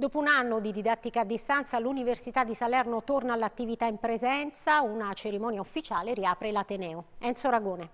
Dopo un anno di didattica a distanza, l'Università di Salerno torna all'attività in presenza, una cerimonia ufficiale riapre l'Ateneo. Enzo Ragone.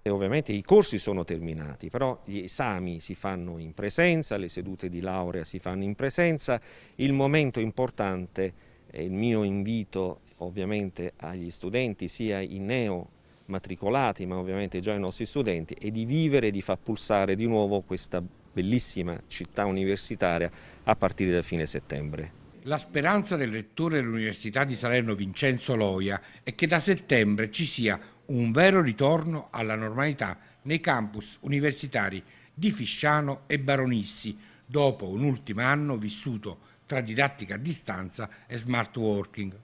E ovviamente i corsi sono terminati, però gli esami si fanno in presenza, le sedute di laurea si fanno in presenza. Il momento importante è il mio invito ovviamente agli studenti, sia i neo matricolati, ma ovviamente già i nostri studenti, è di vivere e di far pulsare di nuovo questa bellissima città universitaria a partire da fine settembre. La speranza del rettore dell'Università di Salerno Vincenzo Loia è che da settembre ci sia un vero ritorno alla normalità nei campus universitari di Fisciano e Baronissi, dopo un ultimo anno vissuto tra didattica a distanza e smart working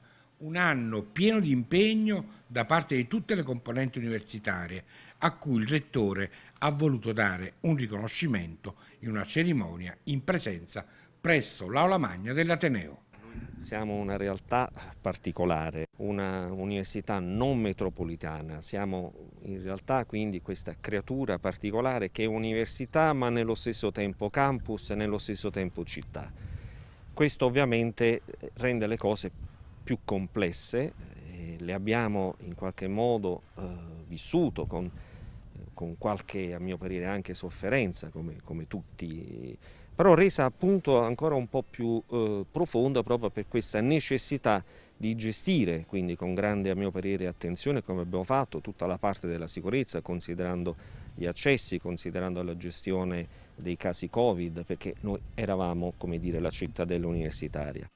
un anno pieno di impegno da parte di tutte le componenti universitarie, a cui il Rettore ha voluto dare un riconoscimento in una cerimonia in presenza presso l'Aula Magna dell'Ateneo. Siamo una realtà particolare, una università non metropolitana, siamo in realtà quindi questa creatura particolare che è università ma nello stesso tempo campus e nello stesso tempo città. Questo ovviamente rende le cose più complesse, eh, le abbiamo in qualche modo eh, vissuto con, eh, con, qualche, a mio parere, anche sofferenza, come, come, tutti, però resa appunto ancora un po' più eh, profonda proprio per questa necessità di gestire, quindi con grande, a mio parere, attenzione, come abbiamo fatto, tutta la parte della sicurezza, considerando gli accessi, considerando la gestione dei casi Covid, perché noi eravamo, come dire, la cittadella universitaria.